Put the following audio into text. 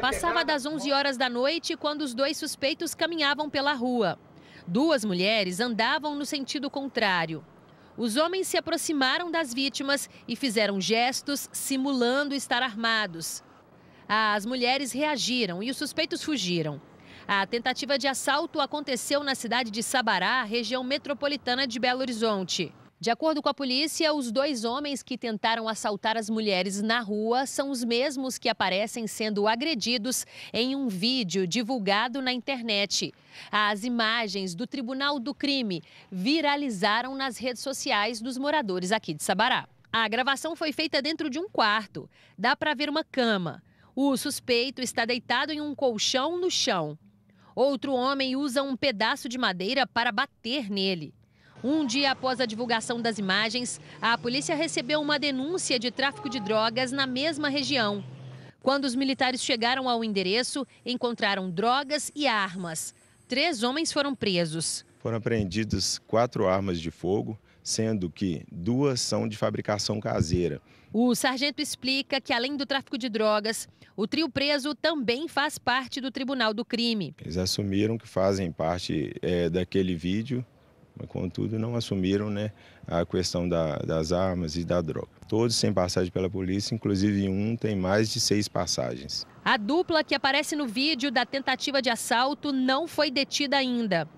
Passava das 11 horas da noite quando os dois suspeitos caminhavam pela rua. Duas mulheres andavam no sentido contrário. Os homens se aproximaram das vítimas e fizeram gestos simulando estar armados. As mulheres reagiram e os suspeitos fugiram. A tentativa de assalto aconteceu na cidade de Sabará, região metropolitana de Belo Horizonte. De acordo com a polícia, os dois homens que tentaram assaltar as mulheres na rua são os mesmos que aparecem sendo agredidos em um vídeo divulgado na internet. As imagens do Tribunal do Crime viralizaram nas redes sociais dos moradores aqui de Sabará. A gravação foi feita dentro de um quarto. Dá para ver uma cama. O suspeito está deitado em um colchão no chão. Outro homem usa um pedaço de madeira para bater nele. Um dia após a divulgação das imagens, a polícia recebeu uma denúncia de tráfico de drogas na mesma região. Quando os militares chegaram ao endereço, encontraram drogas e armas. Três homens foram presos. Foram apreendidas quatro armas de fogo, sendo que duas são de fabricação caseira. O sargento explica que, além do tráfico de drogas, o trio preso também faz parte do Tribunal do Crime. Eles assumiram que fazem parte é, daquele vídeo mas contudo não assumiram né, a questão da, das armas e da droga. Todos sem passagem pela polícia, inclusive um tem mais de seis passagens. A dupla que aparece no vídeo da tentativa de assalto não foi detida ainda.